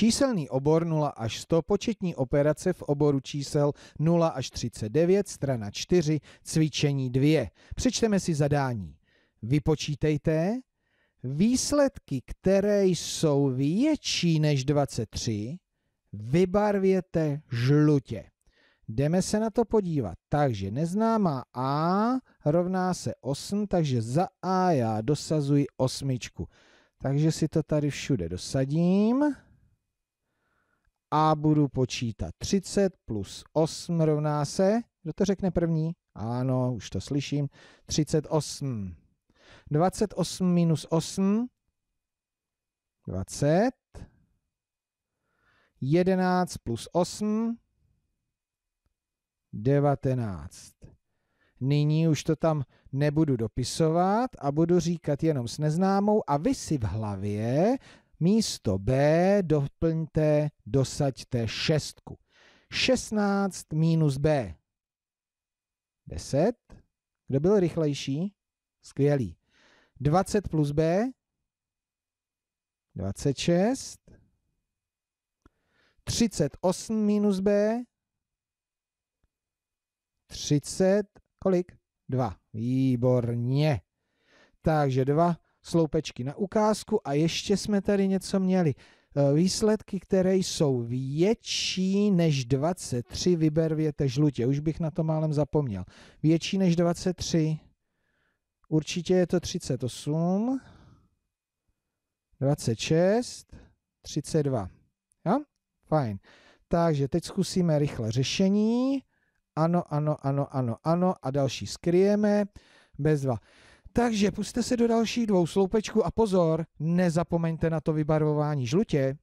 Číselný obor 0 až 100, početní operace v oboru čísel 0 až 39, strana 4, cvičení 2. Přečteme si zadání. Vypočítejte výsledky, které jsou větší než 23, vybarvěte žlutě. Jdeme se na to podívat. Takže neznámá A rovná se 8, takže za A já dosazuji osmičku. Takže si to tady všude dosadím a budu počítat 30 plus 8 rovná se, kdo to řekne první? Ano, už to slyším, 38. 28 minus 8, 20. 11 plus 8, 19. Nyní už to tam nebudu dopisovat a budu říkat jenom s neznámou a vy si v hlavě Místo B doplňte, dosaďte šestku. 16 minus B. 10. Kdo byl rychlejší? Skvělý. 20 plus B. 26. 38 minus B. 30. Kolik? 2. Výborně. Takže 2 sloupečky na ukázku a ještě jsme tady něco měli. Eh, výsledky, které jsou větší než 23, vyber věte žlutě. Už bych na to málem zapomněl. Větší než 23, určitě je to 38, 26, 32. Jo? Fajn. Takže teď zkusíme rychle řešení. Ano, ano, ano, ano, ano a další skryjeme. Bez dva. Takže puste se do dalších dvou sloupečků a pozor, nezapomeňte na to vybarvování žlutě.